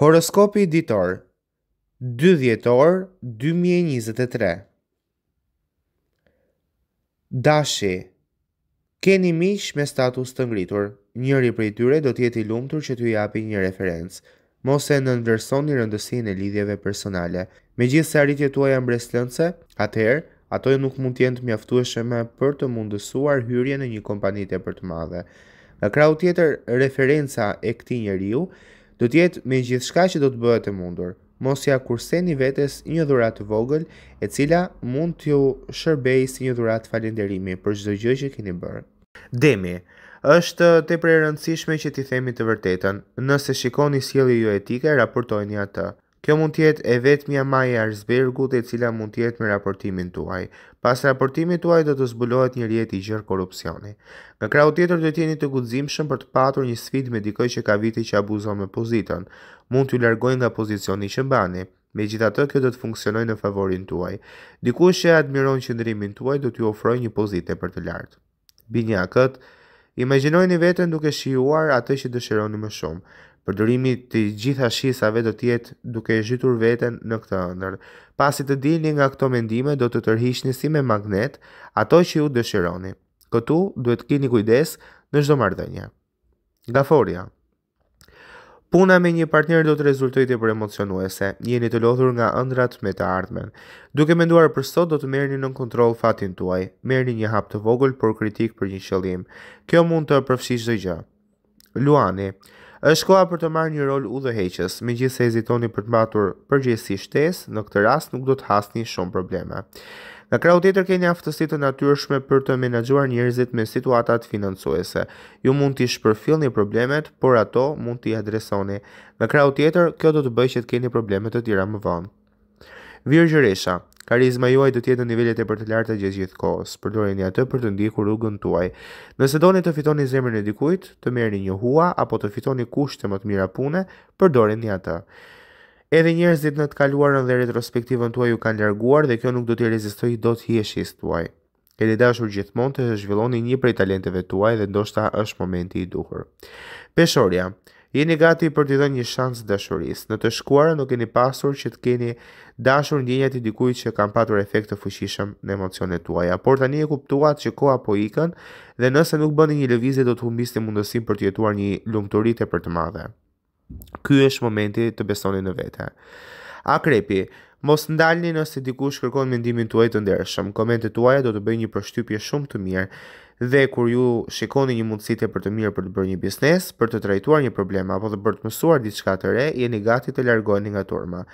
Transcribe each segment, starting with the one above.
Horoskopi ditor 2 dhjetor 2023 Dashi Keni mish me status të ngritur. Njëri për i tyre do tjeti lumëtur që të japi një referencë. Mos e në nëndërson një rëndësin e lidhjeve personale. Me gjithë se arritje tuaj e mbreslënëse, atëherë, Ato nuk mund të jenë mjaftueshme për të mundësuar hyrjen në një kompani të për të madhe. Nga krau tjetër, referenca e këtij njeriu do të jetë me gjithçka që do të bëhet e mundur. Mos ia ja kurseni vetes një dhuratë të vogël e cila mund t'ju shërbejë si një dhuratë falënderimi për çdo gjë që keni bërë. Demi, është tepër e rëndësishme që t'i themi të vërtetën. Nëse shikoni sjellje jo etike, raportojeni atë. Kjo mund tjetë e vetë mja maja Arsbergut e cila mund tjetë me raportimin tuaj. Pas raportimin tuaj do të zbulohet një rjet i gjërë korupcioni. Nga krau tjetër do tjeni të gudzim shumë për të patur një sfit me dikoj që ka vite që abuzon me pozitën. Mund të largojnë nga pozicioni që bani. Me gjitha të kjo do të funksionoj në favorin tuaj. Diku që e admiron qëndrimin tuaj do t'ju ofroj një pozite për të lartë. Binja këtë, imaginojni vetën duke shijuar atë që dëshironi më shumë përdorimi të gjitha shisave do të jetë duke e zhytur veten në këtë ëndër. Pasi të dilni nga këto mendime do të tërhiqni si me magnet ato që ju dëshironi. Këtu duhet kini keni kujdes në çdo marrëdhënie. Gaforia. Puna me një partner do të rezultojë për emocionuese. Jeni të lodhur nga ëndrat me të ardhmen. Duke menduar për sot do të merrni në kontroll fatin tuaj. Merrni një hap të vogël por kritik për një qëllim. Kjo mund të përfshijë çdo gjë. Luani është koha për të marrë një rol udhëheqës, megjithëse hezitoni për të matur përgjegjësi shtesë, në këtë rast nuk do të hasni shumë probleme. Në krahu tjetër keni aftësi të natyrshme për të menaxhuar njerëzit me situata të financuese. Ju mund të shpërfillni problemet, por ato mund t'i adresoni. Në krahu tjetër, kjo do të bëjë që të keni probleme të tjera më vonë. Virgjëresha, Karizma juaj do të jetë në nivele të përtë larta gjithë gjithë kohës. Përdoreni atë për të ndihur rrugën tuaj. Nëse doni të fitoni zemrën e dikujt, të merrni një hua apo të fitoni kushte më të mira pune, një atë. Edhe njerëzit në të kaluarën dhe retrospektivën tuaj u kanë larguar dhe kjo nuk do të rezistojë dot hiheshis tuaj. Keni dashur gjithmonë të zhvilloni një prej talenteve tuaj dhe ndoshta është momenti i duhur. Peshorja jeni gati për të dhënë një shans dashurisë. Në të shkuarën nuk keni pasur që të keni dashur ndjenjat e dikujt që kanë patur efekt të fuqishëm në emocionet tuaja, por tani e kuptuat që koha po ikën dhe nëse nuk bëni një lëvizje do të humbisni mundësinë për të jetuar një lumturi të për të madhe. Ky është momenti të besoni në vete. Akrepi, Mos ndalni nëse dikush kërkon mendimin tuaj të ndershëm. Komentet tuaja do të bëjnë një përshtypje shumë të mirë dhe kur ju shikoni një mundësitë për të mirë për të bërë një biznes, për të trajtuar një problem apo dhe për të mësuar diçka të re, jeni gati të largoheni nga turma.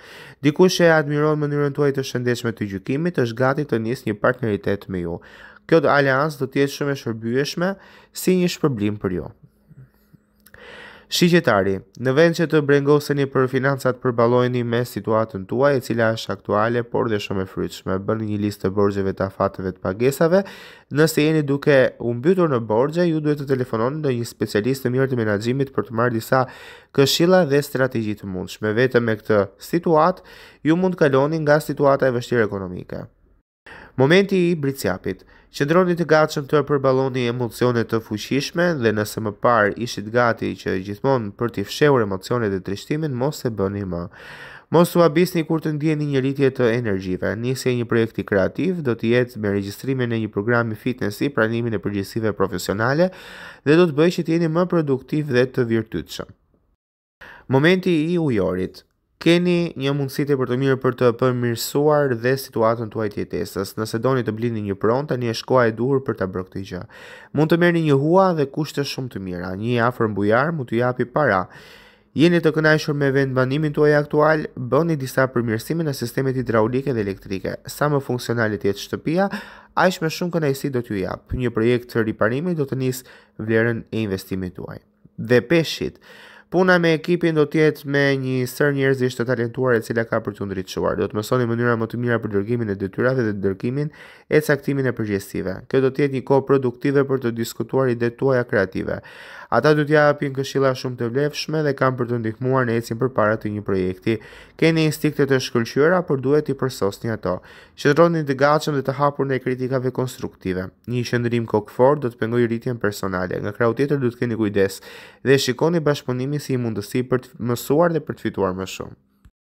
Dikush që e admiron mënyrën tuaj të shëndetshme të gjykimit është gati të nisë një partneritet me ju. Kjo aleancë do të jetë shumë e shërbyeshme si një shpërblim për ju. Shiqetari, në vend që të brengoseni për financat përbalojni me situatën tua e cila është aktuale, por dhe shumë e frytshme, bërë një listë të borgjeve të afateve të pagesave, nëse jeni duke umbytur në borgje, ju duhet të telefonon në një specialist të mirë të menagjimit për të marrë disa këshilla dhe strategjit të mundshme. Vete me këtë situatë, ju mund kaloni nga situatë e vështirë ekonomike. Momenti i britsjapit, qëndroni të gatshëm të përbaloni emocionet të fushishme dhe nëse më parë ishit gati që gjithmonë për t'i fsheur emocionet dhe trishtimin, mos e bëni më. Mos u abisni kur të ndjeni një rritje të energjive. Nisje një projekti kreativ do të jetë me regjistrimin e një programi fitness i pranimin e përgjësive profesionale dhe do të bëjë që t'jeni më produktiv dhe të virtytshëm. Momenti i ujorit keni një mundësi të për të mirë për të përmirësuar dhe situatën tuaj të jetesës. Nëse doni të blini një pronë, tani është koha e duhur për ta bërë këtë gjë. Mund të merrni një hua dhe kushte shumë të mira. Një afër mbujar mund t'ju japi para. Jeni të kënaqur me vendbanimin tuaj aktual? Bëni disa përmirësime në sistemet hidraulike dhe elektrike. Sa më funksionale të jetë shtëpia, aq më shumë kënaqësi do t'ju jap. Një projekt riparimi do të nisë vlerën e investimit tuaj. Dhe peshit. Puna me ekipin do të jetë me një sër njerëzish të talentuar e cila ka për të ndritçuar. Do të mësoni mënyra më të mira për dërgimin e detyrave dhe dërgimin e caktimin e përgjegjësive. Kjo do të jetë një kohë produktive për të diskutuar idet tuaja kreative. Ata do të japin këshilla shumë të vlefshme dhe kanë për të ndihmuar në ecjen përpara të një projekti. Keni instinkte të shkëlqyera, por duhet i përsosni ato. Qëndroni të gatshëm dhe të hapur ndaj kritikave konstruktive. Një qendrim kokfort do të pengojë ritjen personale. Nga krau tjetër duhet të keni kujdes dhe shikoni bashkëpunimin si mundësi për të mësuar dhe për të fituar më shumë.